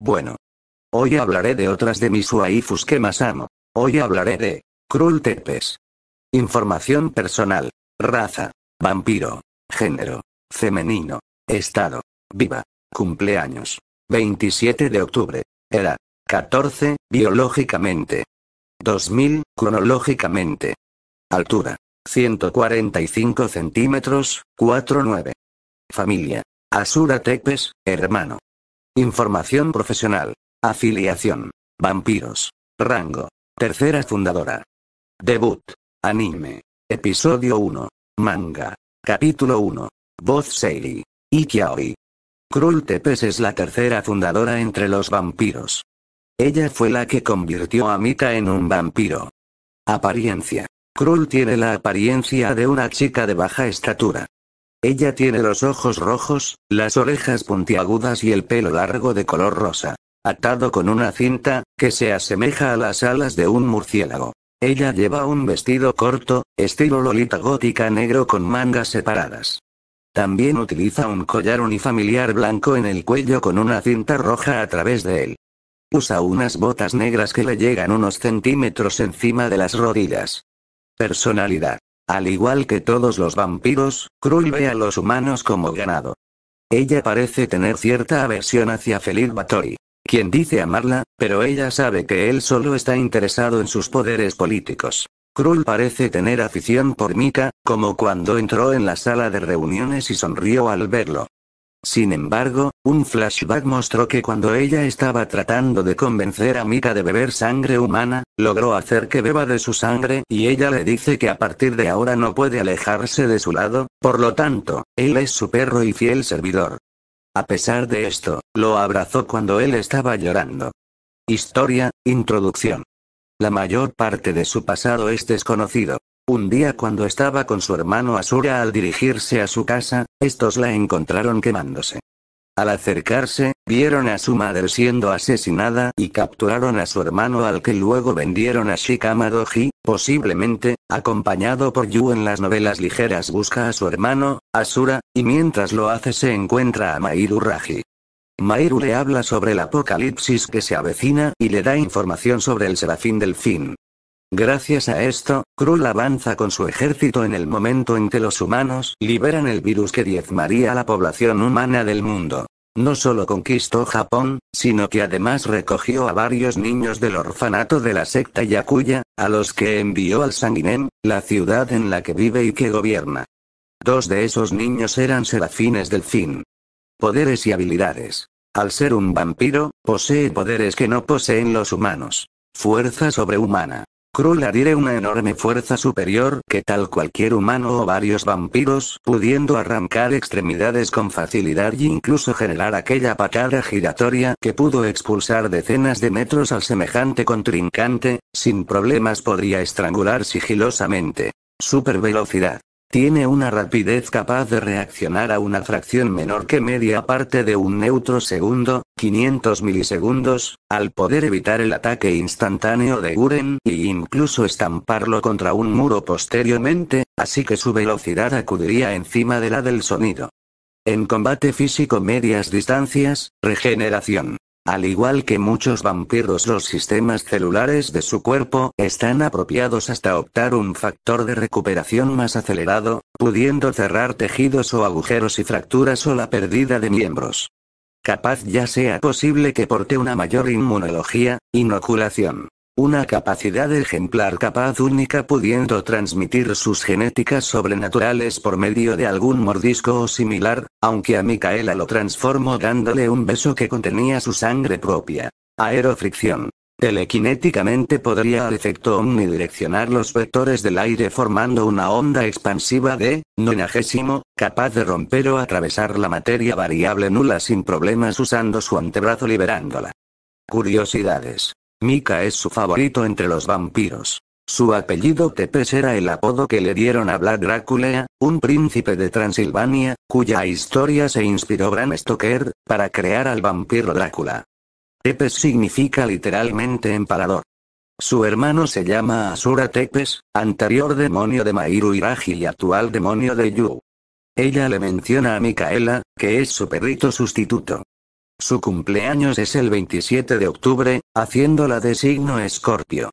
Bueno. Hoy hablaré de otras de mis waifus que más amo. Hoy hablaré de cruel Tepes. Información personal. Raza. Vampiro. Género. Femenino. Estado. Viva. Cumpleaños. 27 de octubre. Edad. 14. Biológicamente. 2000. Cronológicamente. Altura. 145 centímetros, 4'9". Familia. Asura Tepes, hermano. Información profesional. Afiliación. Vampiros. Rango. Tercera fundadora. Debut. Anime. Episodio 1. Manga. Capítulo 1. Voz Seiri. Ikiaoi. Krul Tepes es la tercera fundadora entre los vampiros. Ella fue la que convirtió a Mika en un vampiro. Apariencia. Krul tiene la apariencia de una chica de baja estatura. Ella tiene los ojos rojos, las orejas puntiagudas y el pelo largo de color rosa. Atado con una cinta, que se asemeja a las alas de un murciélago. Ella lleva un vestido corto, estilo lolita gótica negro con mangas separadas. También utiliza un collar unifamiliar blanco en el cuello con una cinta roja a través de él. Usa unas botas negras que le llegan unos centímetros encima de las rodillas. Personalidad. Al igual que todos los vampiros, Krull ve a los humanos como ganado. Ella parece tener cierta aversión hacia Felid Batory, quien dice amarla, pero ella sabe que él solo está interesado en sus poderes políticos. Krull parece tener afición por Mika, como cuando entró en la sala de reuniones y sonrió al verlo. Sin embargo, un flashback mostró que cuando ella estaba tratando de convencer a Mika de beber sangre humana, logró hacer que beba de su sangre y ella le dice que a partir de ahora no puede alejarse de su lado, por lo tanto, él es su perro y fiel servidor. A pesar de esto, lo abrazó cuando él estaba llorando. Historia, introducción. La mayor parte de su pasado es desconocido. Un día cuando estaba con su hermano Asura al dirigirse a su casa, estos la encontraron quemándose. Al acercarse, vieron a su madre siendo asesinada y capturaron a su hermano al que luego vendieron a Shikamadoji, posiblemente, acompañado por Yu en las novelas ligeras busca a su hermano, Asura, y mientras lo hace se encuentra a Mairu Raji. Mairu le habla sobre el apocalipsis que se avecina y le da información sobre el serafín del fin. Gracias a esto, Krull avanza con su ejército en el momento en que los humanos liberan el virus que diezmaría a la población humana del mundo. No solo conquistó Japón, sino que además recogió a varios niños del orfanato de la secta Yakuya, a los que envió al Sanguinem, la ciudad en la que vive y que gobierna. Dos de esos niños eran serafines del fin. Poderes y habilidades. Al ser un vampiro, posee poderes que no poseen los humanos. Fuerza sobrehumana cruel adhiere una enorme fuerza superior que tal cualquier humano o varios vampiros, pudiendo arrancar extremidades con facilidad y e incluso generar aquella patada giratoria que pudo expulsar decenas de metros al semejante contrincante, sin problemas podría estrangular sigilosamente. Super velocidad. Tiene una rapidez capaz de reaccionar a una fracción menor que media parte de un neutro segundo, 500 milisegundos, al poder evitar el ataque instantáneo de Uren e incluso estamparlo contra un muro posteriormente, así que su velocidad acudiría encima de la del sonido. En combate físico medias distancias, regeneración. Al igual que muchos vampiros los sistemas celulares de su cuerpo están apropiados hasta optar un factor de recuperación más acelerado, pudiendo cerrar tejidos o agujeros y fracturas o la pérdida de miembros. Capaz ya sea posible que porte una mayor inmunología, inoculación, una capacidad ejemplar capaz única pudiendo transmitir sus genéticas sobrenaturales por medio de algún mordisco o similar, aunque a Micaela lo transformó dándole un beso que contenía su sangre propia. Aerofricción. Telequinéticamente podría al efecto omnidireccionar los vectores del aire formando una onda expansiva de nonagésimo, capaz de romper o atravesar la materia variable nula sin problemas usando su antebrazo liberándola. Curiosidades. Mika es su favorito entre los vampiros. Su apellido Tepes era el apodo que le dieron a Vlad Drácula, un príncipe de Transilvania, cuya historia se inspiró Bram Stoker, para crear al vampiro Drácula. Tepes significa literalmente emparador. Su hermano se llama Asura Tepes, anterior demonio de Mairu Iraji y actual demonio de Yu. Ella le menciona a Micaela, que es su perrito sustituto. Su cumpleaños es el 27 de octubre, haciéndola de signo escorpio.